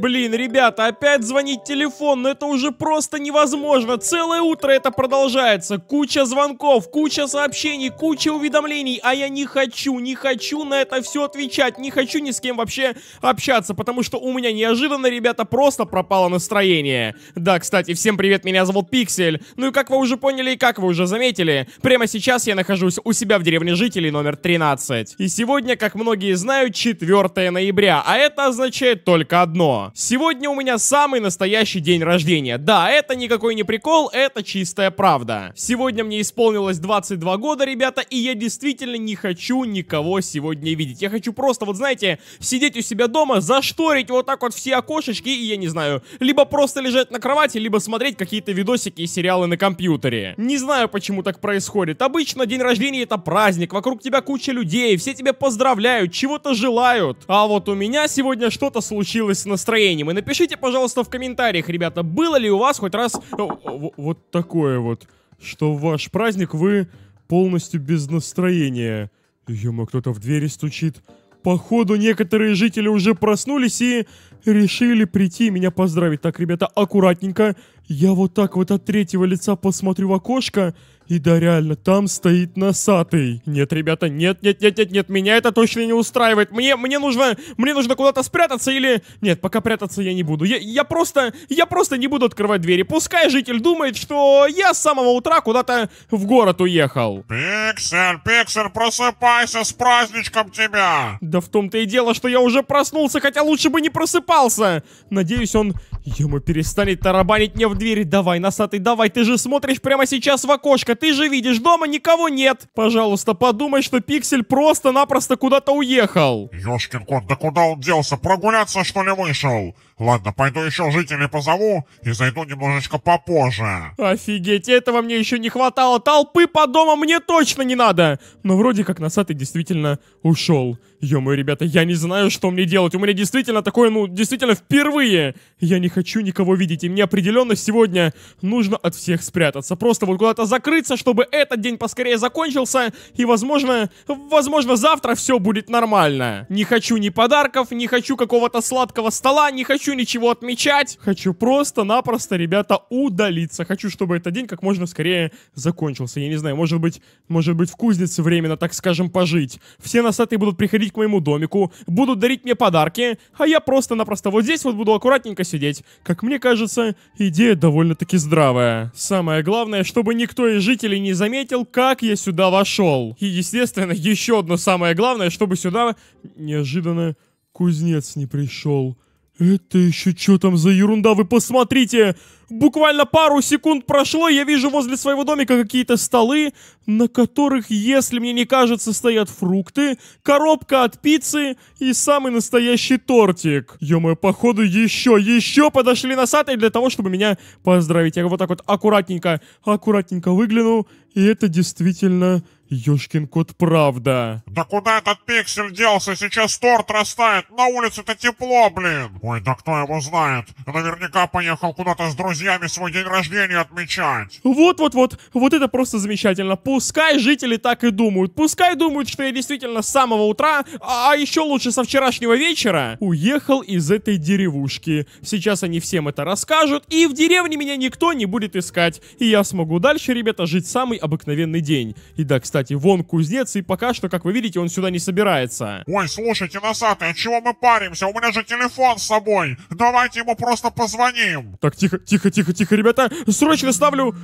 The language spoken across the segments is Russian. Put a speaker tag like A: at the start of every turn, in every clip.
A: Блин, ребята, опять звонить телефон, но ну это уже просто невозможно. Целое утро это продолжается. Куча звонков, куча сообщений, куча уведомлений. А я не хочу, не хочу на это все отвечать. Не хочу ни с кем вообще общаться, потому что у меня неожиданно, ребята, просто пропало настроение. Да, кстати, всем привет, меня зовут Пиксель. Ну и как вы уже поняли и как вы уже заметили, прямо сейчас я нахожусь у себя в деревне жителей номер 13. И сегодня, как многие знают, 4 ноября, а это означает только одно. Сегодня у меня самый настоящий день рождения. Да, это никакой не прикол, это чистая правда. Сегодня мне исполнилось 22 года, ребята, и я действительно не хочу никого сегодня видеть. Я хочу просто, вот знаете, сидеть у себя дома, зашторить вот так вот все окошечки, и я не знаю, либо просто лежать на кровати, либо смотреть какие-то видосики и сериалы на компьютере. Не знаю, почему так происходит. Обычно день рождения это праздник, вокруг тебя куча людей, все тебя поздравляют, чего-то желают. А вот у меня сегодня что-то случилось с настроением настроением. И напишите, пожалуйста, в комментариях, ребята, было ли у вас хоть раз э, вот такое вот, что в ваш праздник вы полностью без настроения. Ема, кто-то в двери стучит. Походу, некоторые жители уже проснулись и решили прийти и меня поздравить. Так, ребята, аккуратненько. Я вот так вот от третьего лица посмотрю в окошко и да, реально, там стоит носатый. Нет, ребята, нет, нет, нет, нет, нет, меня это точно не устраивает. Мне, мне нужно, мне нужно куда-то спрятаться или... Нет, пока прятаться я не буду. Я, я просто, я просто не буду открывать двери. Пускай житель думает, что я с самого утра куда-то в город уехал.
B: Пиксель, Пиксель, просыпайся, с
A: праздничком тебя! Да в том-то и дело, что я уже проснулся, хотя лучше бы не просыпался. Надеюсь, он Ему перестанет тарабанить мне в двери, Давай, носатый, давай, ты же смотришь прямо сейчас в окошко. Ты же видишь, дома никого нет. Пожалуйста, подумай, что Пиксель
B: просто-напросто куда-то уехал. Ёшкин кот, да куда он делся? Прогуляться, что ли, вышел? Ладно, пойду еще жителей позову и зайду немножечко попозже.
A: Офигеть, этого мне еще не хватало. Толпы по дому мне точно не надо. Но вроде как носатый действительно ушел. Ё-моё, ребята, я не знаю, что мне делать. У меня действительно такое, ну, действительно впервые. Я не хочу никого видеть, и мне определенно сегодня нужно от всех спрятаться. Просто вот куда-то закрыться, чтобы этот день поскорее закончился, и, возможно, возможно, завтра все будет нормально. Не хочу ни подарков, не хочу какого-то сладкого стола, не хочу ничего отмечать. Хочу просто-напросто, ребята, удалиться. Хочу, чтобы этот день как можно скорее закончился. Я не знаю, может быть, может быть, в кузнице временно, так скажем, пожить. Все носатые будут приходить к моему домику, будут дарить мне подарки, а я просто-напросто вот здесь вот буду аккуратненько сидеть делать. Как мне кажется, идея довольно-таки здравая. Самое главное, чтобы никто из жителей не заметил, как я сюда вошел. И, естественно, еще одно самое главное, чтобы сюда неожиданно кузнец не пришел. «Это еще что там за ерунда? Вы посмотрите! Буквально пару секунд прошло, я вижу возле своего домика какие-то столы, на которых, если мне не кажется, стоят фрукты, коробка от пиццы и самый настоящий тортик. Ё-моё, походу еще, еще подошли носатые для того, чтобы меня поздравить. Я вот так вот аккуратненько, аккуратненько выглянул, и это действительно Ёшкин кот, правда. Да
B: куда этот пиксель делся? Сейчас торт растает. На улице-то тепло, блин. Ой, да кто его знает. Наверняка поехал куда-то с друзьями свой день рождения отмечать.
A: Вот-вот-вот. Вот это просто замечательно. Пускай жители так и думают. Пускай думают, что я действительно с самого утра, а, а еще лучше со вчерашнего вечера, уехал из этой деревушки. Сейчас они всем это расскажут, и в деревне меня никто не будет искать. И я смогу дальше, ребята, жить самый обыкновенный день. И да, кстати, кстати, вон кузнец, и пока что, как вы видите, он сюда не собирается.
B: Ой, слушайте, носатый, чего мы паримся? У меня же телефон с собой. Давайте ему просто позвоним.
A: Так, тихо, тихо, тихо, тихо, ребята. Срочно ставлю...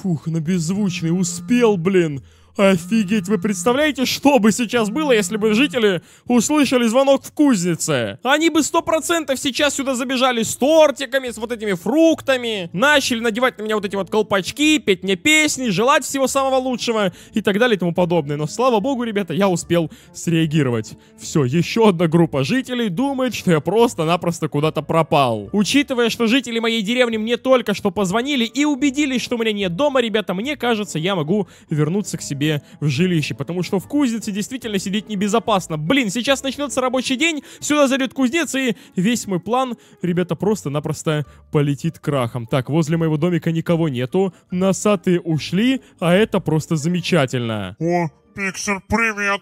A: Фух, на беззвучный. Успел, блин. Офигеть, вы представляете, что бы сейчас было, если бы жители услышали звонок в кузнице? Они бы сто процентов сейчас сюда забежали с тортиками, с вот этими фруктами, начали надевать на меня вот эти вот колпачки, петь мне песни, желать всего самого лучшего и так далее и тому подобное. Но слава богу, ребята, я успел среагировать. Все, еще одна группа жителей думает, что я просто-напросто куда-то пропал. Учитывая, что жители моей деревни мне только что позвонили и убедились, что у меня нет дома, ребята, мне кажется, я могу вернуться к себе себе в жилище, потому что в кузнице действительно сидеть небезопасно. Блин, сейчас начнется рабочий день, сюда зайдет кузнец, и весь мой план, ребята, просто-напросто полетит крахом. Так, возле моего домика никого нету, носатые ушли, а это просто замечательно.
B: О, Пиксель, привет!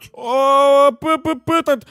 B: Этот,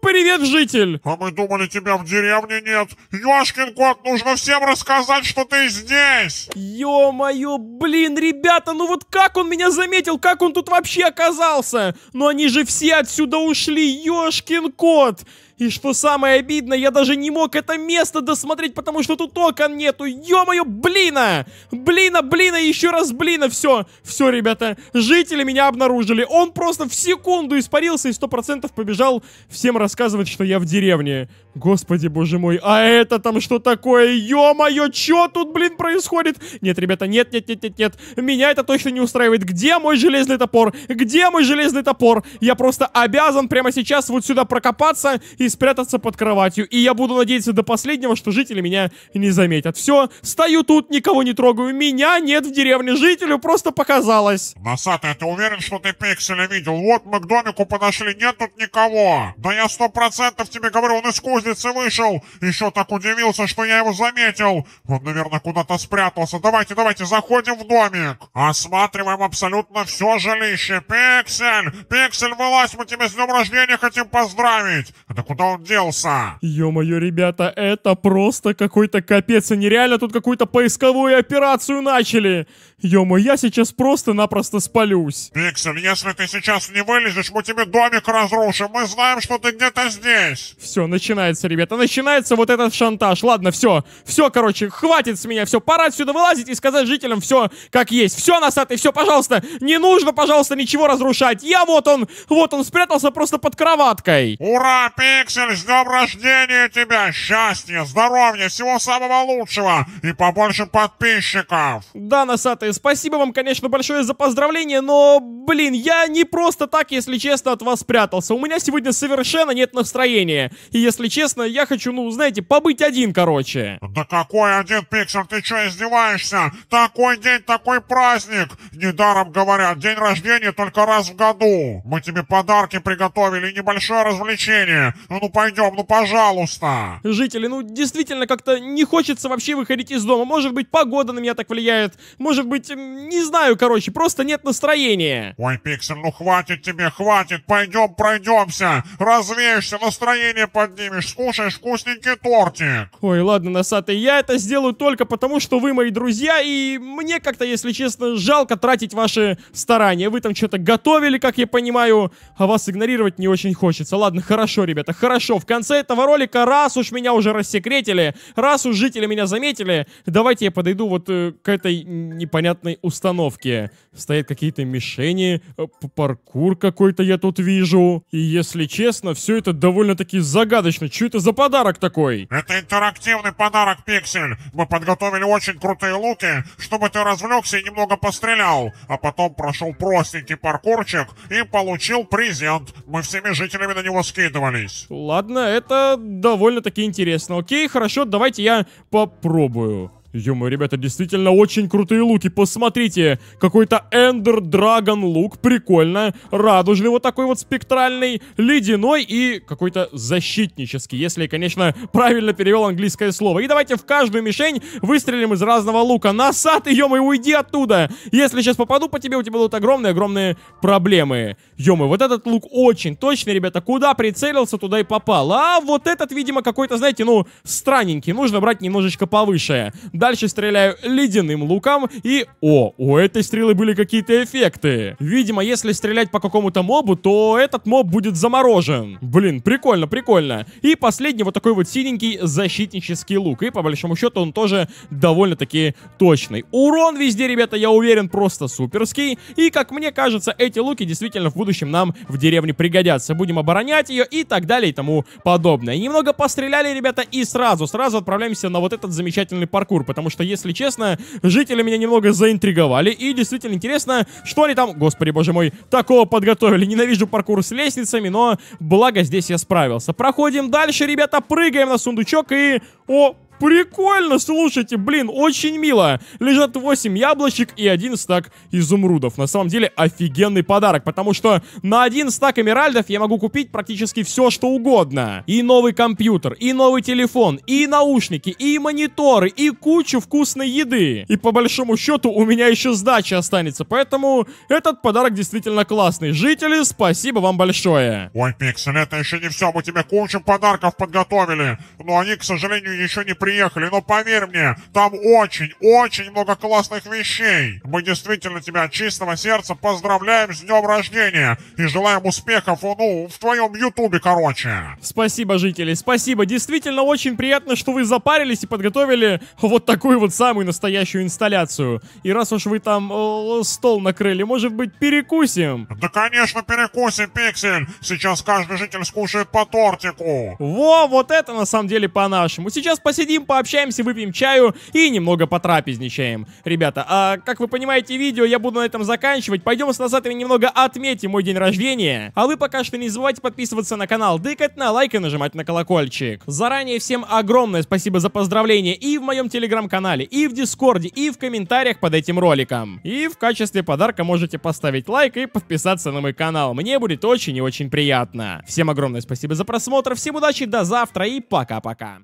B: привет, житель! А мы думали, тебя в деревне нет. Ёшкин кот, нужно всем рассказать, что ты здесь! Ё-моё,
A: блин, ребята, ну вот как он меня заметил, как он тут вообще оказался? Но они же все отсюда ушли, ёшкин кот! И что самое обидное, я даже не мог это место досмотреть, потому что тут окон нету. Ё-моё, блина! Блина, блина, еще раз блина. Все, все, ребята, жители меня обнаружили. Он просто в секунду испарился и сто процентов побежал всем рассказывать, что я в деревне. Господи, боже мой, а это там что такое? Ё-моё, чё тут, блин, происходит? Нет, ребята, нет, нет, нет, нет, нет. Меня это точно не устраивает. Где мой железный топор? Где мой железный топор? Я просто обязан прямо сейчас вот сюда прокопаться и и спрятаться под кроватью. И я буду надеяться до последнего, что жители меня не заметят. Все, стою тут, никого не трогаю. Меня нет
B: в деревне. Жителю просто показалось. Носатый, ты уверен, что ты пикселя видел? Вот мы к домику подошли, нет тут никого. Да я сто процентов тебе говорю, он из кузницы вышел. Еще так удивился, что я его заметил. Он, наверное, куда-то спрятался. Давайте, давайте, заходим в домик. Осматриваем абсолютно все жилище. Пиксель, Пиксель, вылазь, мы тебя с днем рождения хотим поздравить. А так Куда он делся?
A: Ё-моё, ребята, это просто какой-то капец. Они реально тут какую-то поисковую операцию начали. Ё-моё, я сейчас просто-напросто спалюсь.
B: Пиксель, если ты сейчас не вылезешь, мы тебе домик разрушим. Мы знаем, что ты где-то здесь.
A: Все, начинается, ребята, начинается вот этот шантаж. Ладно, все, все, короче, хватит с меня, все, пора отсюда вылазить и сказать жителям все как есть. Все, носатый, все, пожалуйста, не нужно, пожалуйста, ничего разрушать. Я вот он, вот
B: он спрятался просто под кроваткой. Ура, Пиксель, с днем рождения тебя, счастья, здоровья, всего самого лучшего и побольше подписчиков. Да,
A: носатый, спасибо вам, конечно, большое за поздравление, но, блин, я не просто так, если честно, от вас спрятался. У меня сегодня совершенно нет настроения. И, если честно, я хочу, ну, знаете, побыть один, короче.
B: Да какой один, Пиксель, ты что, издеваешься? Такой день, такой праздник! Недаром говорят, день рождения только раз в году. Мы тебе подарки приготовили небольшое развлечение. Ну, ну пойдем, ну пожалуйста. Жители,
A: ну действительно как-то не хочется вообще выходить из дома. Может быть, погода на меня так влияет. Может
B: быть, быть, не знаю, короче, просто нет настроения. Ой, Пиксель, ну хватит тебе, хватит, пойдем пройдемся, развеешься, настроение поднимешь, скушаешь вкусненький тортик. Ой, ладно, носатый, я это сделаю только потому, что вы мои друзья, и мне как-то,
A: если честно, жалко тратить ваши старания. Вы там что-то готовили, как я понимаю, а вас игнорировать не очень хочется. Ладно, хорошо, ребята, хорошо, в конце этого ролика, раз уж меня уже рассекретили, раз уж жители меня заметили, давайте я подойду вот э, к этой непонятной непонятной установке. Стоят какие-то мишени, э, паркур какой-то я тут вижу. И если честно, все это довольно-таки загадочно. Что это за подарок такой? Это
B: интерактивный подарок, Пиксель. Мы подготовили очень крутые луки, чтобы ты развлекся и немного пострелял. А потом прошел простенький паркурчик и получил презент. Мы всеми жителями на него скидывались.
A: Ладно, это довольно-таки интересно. Окей, хорошо, давайте я попробую. Ё-моё, ребята, действительно очень крутые луки. Посмотрите, какой-то Эндер Драгон лук. Прикольно. Радужный вот такой вот спектральный, ледяной и какой-то защитнический. Если, конечно, правильно перевел английское слово. И давайте в каждую мишень выстрелим из разного лука. Носатый, ё-моё, уйди оттуда. Если сейчас попаду по тебе, у тебя будут огромные-огромные проблемы. Ё-моё, вот этот лук очень точный, ребята. Куда прицелился, туда и попал. А вот этот, видимо, какой-то, знаете, ну, странненький. Нужно брать немножечко повыше. Дальше стреляю ледяным луком. И, о, у этой стрелы были какие-то эффекты. Видимо, если стрелять по какому-то мобу, то этот моб будет заморожен. Блин, прикольно, прикольно. И последний вот такой вот синенький защитнический лук. И, по большому счету, он тоже довольно-таки точный. Урон везде, ребята, я уверен, просто суперский. И, как мне кажется, эти луки действительно в будущем нам в деревне пригодятся. Будем оборонять ее и так далее и тому подобное. Немного постреляли, ребята, и сразу, сразу отправляемся на вот этот замечательный паркур, потому что, если честно, жители меня немного заинтриговали, и действительно интересно, что они там, господи боже мой, такого подготовили. Ненавижу паркур с лестницами, но благо здесь я справился. Проходим дальше, ребята, прыгаем на сундучок и... О, Прикольно, слушайте, блин, очень мило. Лежат 8 яблочек и один стак изумрудов. На самом деле, офигенный подарок, потому что на один стак эмеральдов я могу купить практически все, что угодно. И новый компьютер, и новый телефон, и наушники, и мониторы, и кучу вкусной еды. И по большому счету у меня еще сдача останется, поэтому этот подарок действительно классный. Жители, спасибо вам
B: большое. Ой, Пиксель, это еще не все, мы тебе кучу подарков подготовили, но они, к сожалению, еще не приехали, но поверь мне, там очень, очень много классных вещей. Мы действительно тебя от чистого сердца поздравляем с днем рождения и желаем успехов, ну, в твоем ютубе, короче. Спасибо, жители, спасибо. Действительно очень приятно,
A: что вы запарились и подготовили вот такую вот самую настоящую инсталляцию. И раз уж
B: вы там э, стол накрыли, может быть, перекусим? Да, конечно, перекусим, Пиксель. Сейчас каждый житель скушает по тортику. Во, вот это на самом деле по-нашему.
A: Сейчас посидим посидим, пообщаемся, выпьем чаю и немного потрапезничаем. Ребята, а, как вы понимаете, видео я буду на этом заканчивать. Пойдем с назад и немного отметим мой день рождения. А вы пока что не забывайте подписываться на канал, дыкать на лайк и нажимать на колокольчик. Заранее всем огромное спасибо за поздравления и в моем телеграм-канале, и в дискорде, и в комментариях под этим роликом. И в качестве подарка можете поставить лайк и подписаться на мой канал. Мне будет очень и очень приятно. Всем огромное спасибо за просмотр, всем удачи, до завтра и пока-пока.